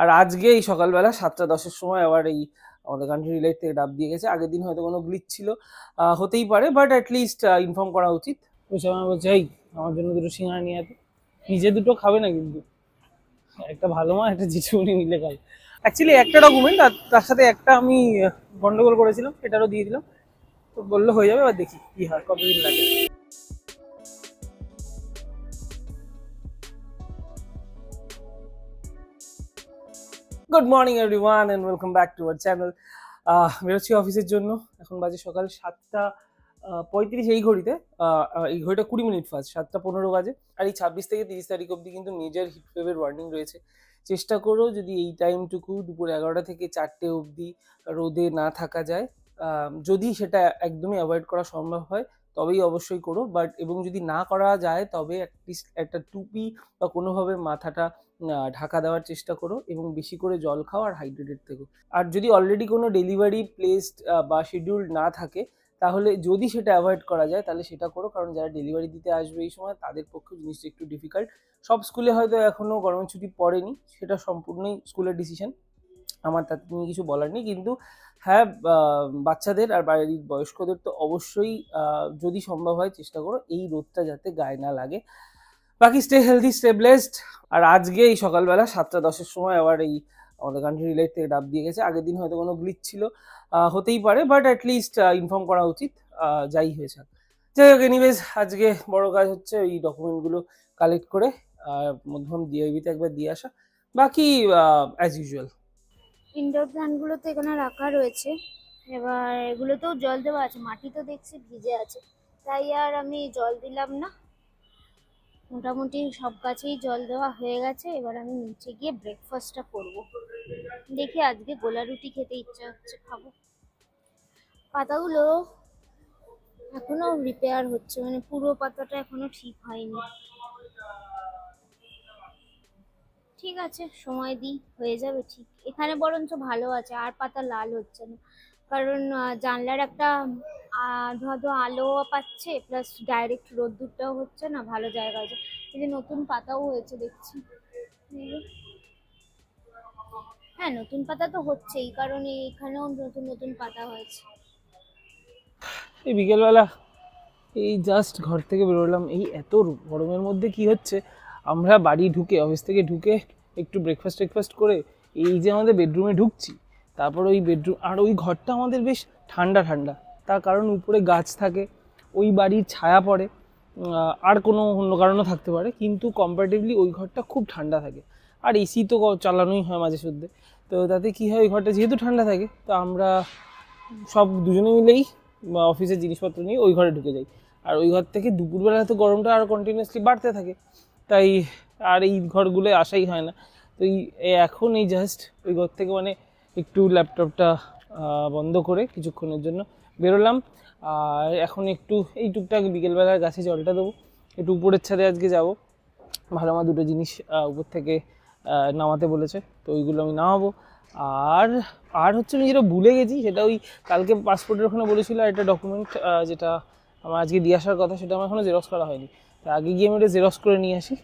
আর আজকে এই সকালবেলা সাতটা দশের সময় আবার এই আমাদের কান্ট্রি রিলেট থেকে ডাব দিয়ে গেছে আগের দিন হয়তো কোনো গ্লিচ ছিল হতেই পারে বাট অ্যাটলিস্ট ইনফর্ম করা উচিত ওই সময় বলছে আমার জন্য দুটো সিঙ্গারা নিয়ে আসে নিজে দুটো খাবে না কিন্তু একটা ভালো মা একটা জিটুমনি মিলে খাই অ্যাকচুয়ালি একটা ডকুমেন্ট আর তার সাথে একটা আমি গন্ডগোল করেছিলাম এটারও দিয়ে দিলাম তো বললো হয়ে যাবে আর দেখি কী হয় কতদিন লাগে good morning everyone and welcome back to our channel বেরোচ্ছি অফিসের জন্য এখন বাজে সকাল সাতটা পঁয়ত্রিশ এই ঘড়িতে এই ঘড়িটা কুড়ি মিনিট ফার্স্ট সাতটা পনেরো বাজে আর এই ছাব্বিশ থেকে তিরিশ তারিখ অবধি কিন্তু মেজর হিটওয়েভের ওয়ার্নিং রয়েছে চেষ্টা করো যদি এই টাইমটুকু দুপুর এগারোটা থেকে চারটে অবধি রোদে না থাকা যায় যদি সেটা একদমই অ্যাভয়েড করা সম্ভব হয় তবেই অবশ্যই করো বাট এবং যদি না করা যায় তবে অ্যাটলিস্ট একটা টুপি বা কোনোভাবে মাথাটা ঢাকা দেওয়ার চেষ্টা করো এবং বেশি করে জল খাও আর হাইড্রেটেড থেকো আর যদি অলরেডি কোনো ডেলিভারি প্লেসড বা শিডিউল না থাকে তাহলে যদি সেটা অ্যাভয়েড করা যায় তাহলে সেটা করো কারণ যারা ডেলিভারি দিতে আসবে এই সময় তাদের পক্ষে জিনিসটা একটু ডিফিকাল্ট সব স্কুলে হয়তো এখনও গরম ছুটি পড়েনি সেটা সম্পূর্ণই স্কুলের ডিসিশন আমার তাতে নিয়ে কিছু বলার নেই কিন্তু হ্যাঁ বাচ্চাদের আর বাড়ির বয়স্কদের তো অবশ্যই যদি সম্ভব হয় চেষ্টা করো এই রোদটা যাতে গায়ে না লাগে বাকি স্টে হেলদি স্টে ব্লেসড আর আজকে এই সকালবেলা সাতটা দশের সময় আবার এই আমাদের কান্ট্রি রিলেট থেকে ডাব দিয়ে গেছে আগের দিন হয়তো কোনো গ্লিচ ছিল হতেই পারে বাট অ্যাটলিস্ট ইনফর্ম করা উচিত যাই হয়েছে যাই হোক এনিওয়েজ আজকে বড় কাজ হচ্ছে ওই ডকুমেন্টগুলো কালেক্ট করে মধ্যম ডিআইবিতে একবার দিয়ে আসা বাকি অ্যাজ ইউজুয়াল ইনডোর গুলো তো এখানে রাখা রয়েছে এবার এগুলোতেও জল দেওয়া আছে মাটি তো দেখছি ভিজে আছে তাই আর আমি জল দিলাম না মোটামুটি সব গাছেই জল দেওয়া হয়ে গেছে এবার আমি নিচে গিয়ে ব্রেকফাস্টটা করব। দেখি আজকে গোলা রুটি খেতে ইচ্ছা হচ্ছে খাবো পাতাগুলো এখনো রিপেয়ার হচ্ছে মানে পুরো পাতাটা এখনো ঠিক হয়নি ঠিক আছে সময় দিই হয়ে যাবে ঠিক এখানে বরঞ্চ ভালো আছে আর পাতা লাল হচ্ছে না কারণ জানলার একটা ধোঁয়াধো আলো পাচ্ছে প্লাস ডাইরেক্ট রোদ্দুরটাও হচ্ছে না ভালো জায়গা আছে এই যে নতুন পাতাও হয়েছে দেখছি হ্যাঁ নতুন পাতা তো হচ্ছেই কারণ এখানেও নতুন নতুন পাতা হয়েছে এই বিকেলবেলা এই জাস্ট ঘর থেকে বেরোলাম এই এত গরমের মধ্যে কি হচ্ছে আমরা বাড়ি ঢুকে অফিস থেকে ঢুকে একটু ব্রেকফাস্ট ট্রেকফাস্ট করে এই যে আমাদের বেডরুমে ঢুকছি তারপর ওই বেডরুম আর ওই ঘরটা আমাদের বেশ ঠান্ডা ঠান্ডা তার কারণ উপরে গাছ থাকে ওই বাড়ির ছায়া পড়ে আর কোনো অন্য কারণও থাকতে পারে কিন্তু কম্পারেটিভলি ওই ঘরটা খুব ঠান্ডা থাকে আর এসি তো চালানোই হয় মাঝে সদ্যে তো তাতে কী হয় ওই ঘরটা যেহেতু ঠান্ডা থাকে তো আমরা সব দুজনে মিলেই অফিসের জিনিসপত্র নিয়ে ওই ঘরে ঢুকে যাই আর ওই ঘর থেকে দুপুরবেলা তো গরমটা আর কন্টিনিউয়াসলি বাড়তে থাকে তাই আর এই ঘরগুলো আসাই হয় না তো এই এখন এই জাস্ট ওই ঘর থেকে মানে একটু ল্যাপটপটা বন্ধ করে কিছুক্ষণের জন্য বেরোলাম আর এখন একটু এই টুকটাক বিকেলবেলার গাছে জলটা দেবো একটু উপরের ছাদে আজকে যাব ভালো আমার দুটো জিনিস উপর থেকে নামাতে বলেছে তো ওইগুলো আমি নামাবো আর আর হচ্ছে আমি যেটা ভুলে গেছি সেটা ওই কালকে পাসপোর্টের ওখানে বলেছিল একটা ডকুমেন্ট যেটা আমার আজকে দিয়ে আসার কথা সেটা আমার এখনও জেরক্স করা হয়নি আগে গিয়ে আমি এটা জেরক্স করে নিয়ে আসি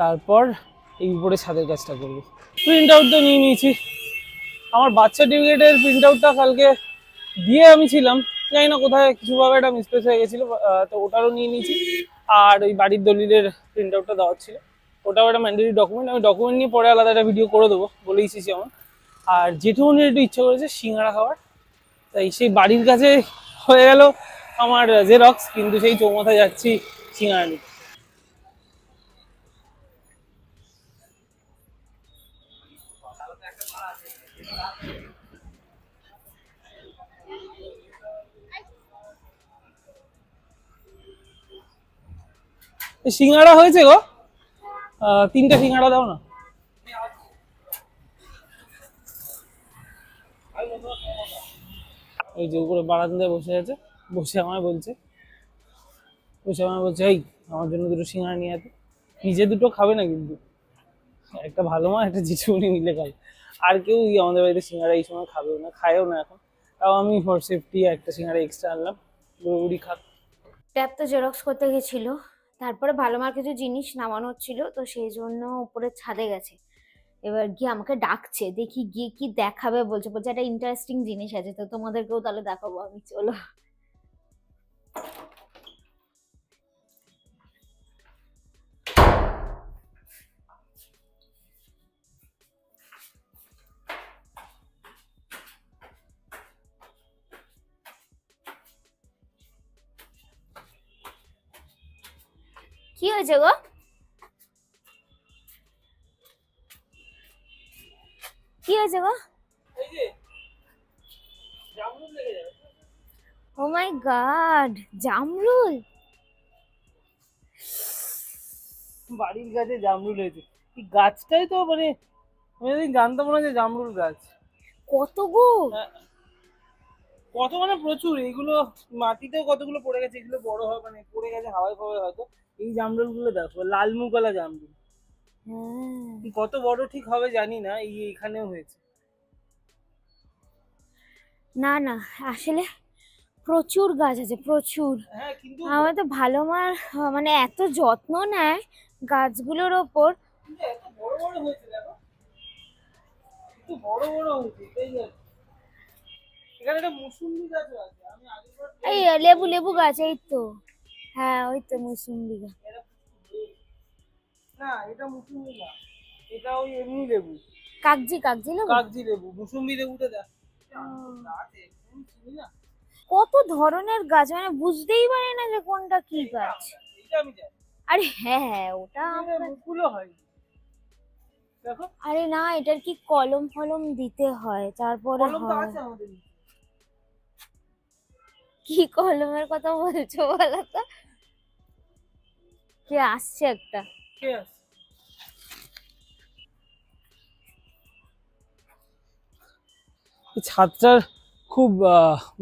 তারপর এই উপরে ছাদের কাজটা করবো প্রিন্ট আউট তো নিয়ে নিয়েছি আমার বাচ্চা সার্টিফিকেটের প্রিন্ট আউটটা কালকে দিয়ে আমি ছিলাম জানি না কোথায় কিছুভাবে একটা মিসপ্লেস হয়ে গেছিলো তো ওটারও নিয়ে নিয়েছি আর ওই বাড়ির দলিলের প্রিন্ট আউটটা দেওয়া ছিল ওটাও একটা ম্যান্ডেটরি ডকুমেন্ট আমি ডকুমেন্ট নিয়ে পরে আলাদা একটা ভিডিও করে দেবো বলেইছি আমার আর জেঠুমনির একটু ইচ্ছা করেছে সিঙ্গাড়া খাওয়ার তাই সেই বাড়ির কাছে হয়ে গেল আমার জেরক্স কিন্তু সেই চৌমাথায় যাচ্ছি সিঙ্গাড়া নিতে সিঙ্গাড়া হয়েছে গো তিনটে সিঙ্গাড়া দাও না ওই যে উপরে বারান্দায় বসে আছে বসে আমায় বলছে বসে আমায় বলছে এই আমার জন্য দুটো সিঙ্গাড়া নিয়ে আছে নিজে দুটো খাবে না কিন্তু একটা ভালো মা একটা জিজু মিলে খাবে আর কেউ আমাদের বাড়িতে সিঙ্গারা এই সময় খাবেও না খায়ও না এখন তাও আমি ফর সেফটি একটা সিঙ্গারা এক্সট্রা আনলাম গুড়ি খাক ট্যাপ তো জেরক্স করতে গেছিল তারপরে ভালো মার কিছু জিনিস নামানো হচ্ছিল তো সেই জন্য উপরে ছাদে গেছে এবার গিয়ে আমাকে ডাকছে দেখি গিয়ে কি দেখাবে বলছে বলছে একটা ইন্টারেস্টিং জিনিস আছে তো তোমাদেরকেও তাহলে দেখাবো আমি চলো কি হয়েছে গো কি হয়েছে গো ও মাই গড জামরুল বাড়ির গাছে জামরুল হয়েছে এই গাছটাই তো মানে আমি জানতাম না যে জামরুল গাছ কত গো হ্যাঁ। কত মানে প্রচুর এইগুলো মাটিতেও কতগুলো পড়ে গেছে এগুলো বড় হয় মানে পড়ে গেছে হাওয়ায় ফাওয়ায় হয়তো এই জামরুল গুলো দেখো লাল মুগলা জামরুল কত বড় ঠিক হবে জানি না এই এখানেও হয়েছে না না আসলে প্রচুর গাছ আছে প্রচুর হ্যাঁ, আমার তো ভালো মার মানে এত যত্ন নেয় গাছগুলোর ওপর বড় বড় হয়েছে দেখো বড় বড় হয়েছে এখানে একটা গাছ আছে আমি এই লেবু লেবু গাছ এই তো হ্যাঁ ওই তো মুসুম্বি না এটা না এটা ওই এমনি লেবু কাগজি কাগজি লেবু কাগজি লেবু লেবুটা দেখ কত ধরনের গাছ মানে বুঝতেই পারে না যে কোনটা কি গাছ আরে হ্যাঁ হ্যাঁ ওটা ফুলও আরে না এটার কি কলম ফলম দিতে হয় তারপরে হয় কি কলমের কথা বলছো বলো তো কে আসছে একটা ছাদটার খুব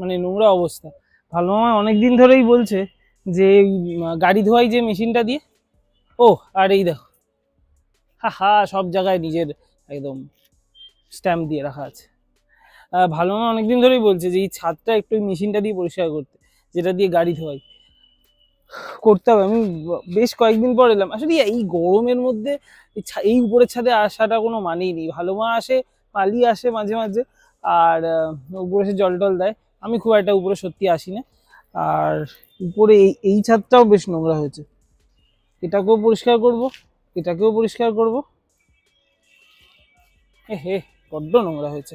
মানে নোংরা অবস্থা ভালো মামা অনেক দিন ধরেই বলছে যে গাড়ি ধোয়াই যে মেশিনটা দিয়ে ও আর এই দেখো হা হা সব জায়গায় নিজের একদম স্ট্যাম্প দিয়ে রাখা আছে ভালো না অনেকদিন ধরেই বলছে যে এই ছাদটা একটু মেশিনটা দিয়ে পরিষ্কার করতে যেটা দিয়ে গাড়ি ধোয়াই করতে হবে আমি বেশ কয়েকদিন পর এলাম আসলে এই গরমের মধ্যে এই উপরের ছাদে আসাটা কোনো মানেই নেই ভালো মা আসে পালি আসে মাঝে মাঝে আর উপরে সে জল টল দেয় আমি খুব একটা উপরে সত্যি আসি না আর উপরে এই এই ছাদটাও বেশ নোংরা হয়েছে এটাকেও পরিষ্কার করব এটাকেও পরিষ্কার করব এ হে বড্ড নোংরা হয়েছে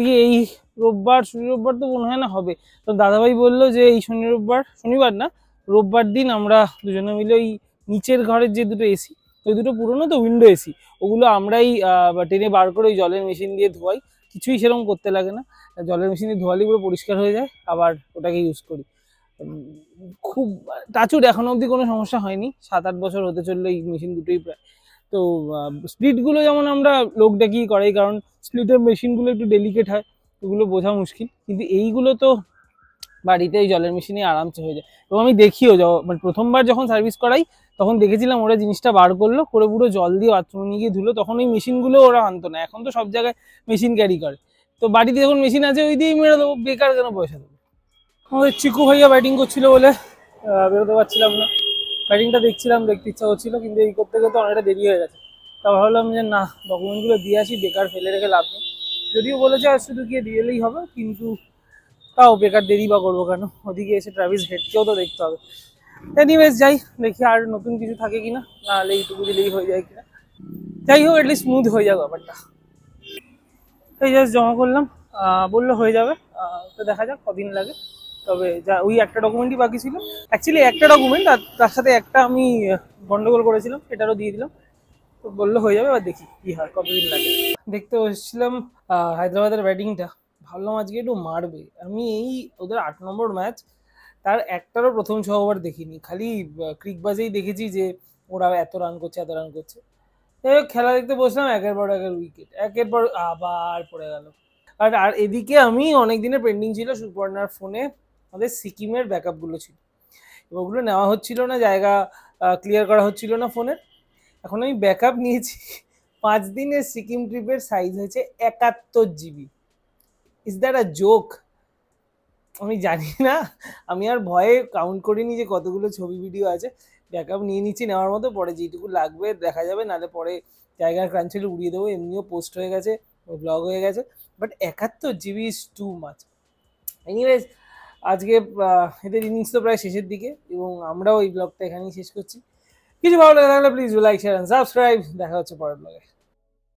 এই রোববার শনি রোববার তো মনে হয় না হবে তো দাদাভাই বললো যে এই শনি রোববার শনিবার না রোববার দিন আমরা দুজনে মিলে ওই নিচের ঘরের যে দুটো এসি ওই দুটো পুরনো তো উইন্ডো এসি ওগুলো আমরাই টেনে বার করে ওই জলের মেশিন দিয়ে ধোয়াই কিছুই সেরকম করতে লাগে না জলের মেশিনে ধোয়ালি পুরো পরিষ্কার হয়ে যায় আবার ওটাকে ইউজ করি খুব টাচুর এখনো অবধি কোনো সমস্যা হয়নি সাত আট বছর হতে চললে এই মেশিন দুটোই প্রায় তো স্প্লিটগুলো যেমন আমরা লোক ডাকি করাই কারণ স্প্লিটের মেশিনগুলো একটু ডেলিকেট হয় এগুলো বোঝা মুশকিল কিন্তু এইগুলো তো বাড়িতে এই জলের মেশিনে আরামসে হয়ে যায় এবং আমি দেখিও মানে প্রথমবার যখন সার্ভিস করাই তখন দেখেছিলাম ওরা জিনিসটা বার করলো করে পুরো জল দিয়ে বাথরুমে নিয়ে গিয়ে ধুলো তখন ওই মেশিনগুলো ওরা আনতো না এখন তো সব জায়গায় মেশিন ক্যারি করে তো বাড়িতে যখন মেশিন আছে ওই দিয়েই মেরে দেবো বেকার কেন পয়সা দেবো আমাদের চিকু ভাইয়া ব্যাটিং করছিল বলে বেরোতে পারছিলাম না ব্যাটিংটা দেখছিলাম দেখতে ইচ্ছা হচ্ছিল কিন্তু এই করতে করতে অনেকটা দেরি হয়ে গেছে তা ভাবলাম যে না ডকুমেন্টগুলো দিয়ে আসি বেকার ফেলে রেখে লাভ নেই যদিও বলেছে আর শুধু গিয়ে দিয়ে এলেই হবে কিন্তু তাও বেকার দেরি বা করবো কেন ওদিকে এসে ট্রাভেলস হেডকেও তো দেখতে হবে এনিওয়েজ যাই দেখি আর নতুন কিছু থাকে কিনা হলে এইটুকু দিলেই হয়ে যায় কিনা যাই হোক এটলিস্ট স্মুথ হয়ে যাবে ব্যাপারটা এই জাস্ট জমা করলাম বললো হয়ে যাবে তো দেখা যাক কদিন লাগে তবে যা ওই একটা ডকুমেন্টই বাকি ছিল অ্যাকচুয়ালি একটা ডকুমেন্ট আর তার সাথে একটা আমি গন্ডগোল করেছিলাম সেটারও দিয়ে দিলাম তো বললো হয়ে যাবে এবার দেখি কী হয় কতদিন লাগে দেখতে এসেছিলাম হায়দ্রাবাদের ব্যাটিংটা ভাবলাম আজকে একটু মারবে আমি এই ওদের আট নম্বর ম্যাচ তার একটারও প্রথম ছ ওভার দেখিনি খালি ক্রিকবাজেই দেখেছি যে ওরা এত রান করছে এত রান করছে যাই হোক খেলা দেখতে বসলাম একের পর একের উইকেট একের পর আবার পড়ে গেল আর আর এদিকে আমি অনেক দিনের পেন্ডিং ছিল সুপর্ণার ফোনে আমাদের সিকিমের ব্যাকআপগুলো ছিল এবং ওগুলো নেওয়া হচ্ছিল না জায়গা ক্লিয়ার করা হচ্ছিল না ফোনের এখন আমি ব্যাকআপ নিয়েছি পাঁচ দিনের সিকিম ট্রিপের সাইজ হয়েছে একাত্তর GB is that a joke আমি জানি না আমি আর ভয়ে কাউন্ট করিনি যে কতগুলো ছবি ভিডিও আছে ব্যাকআপ নিয়ে নিচ্ছি নেওয়ার মতো পরে যেটুকু লাগবে দেখা যাবে নালে পরে জায়গার ক্রাঞ্চলে উড়িয়ে দেবো এমনিও পোস্ট হয়ে গেছে ব্লগ হয়ে গেছে বাট একাত্তর GB is too much anyways আজকে এদের ইনিংস তো প্রায় শেষের দিকে এবং আমরাও এই ব্লগটা এখানেই শেষ করছি কিছু ভালো লাগে থাকলে প্লিজ লাইক শেয়ার সাবস্ক্রাইব দেখা হচ্ছে পরের ব্লগে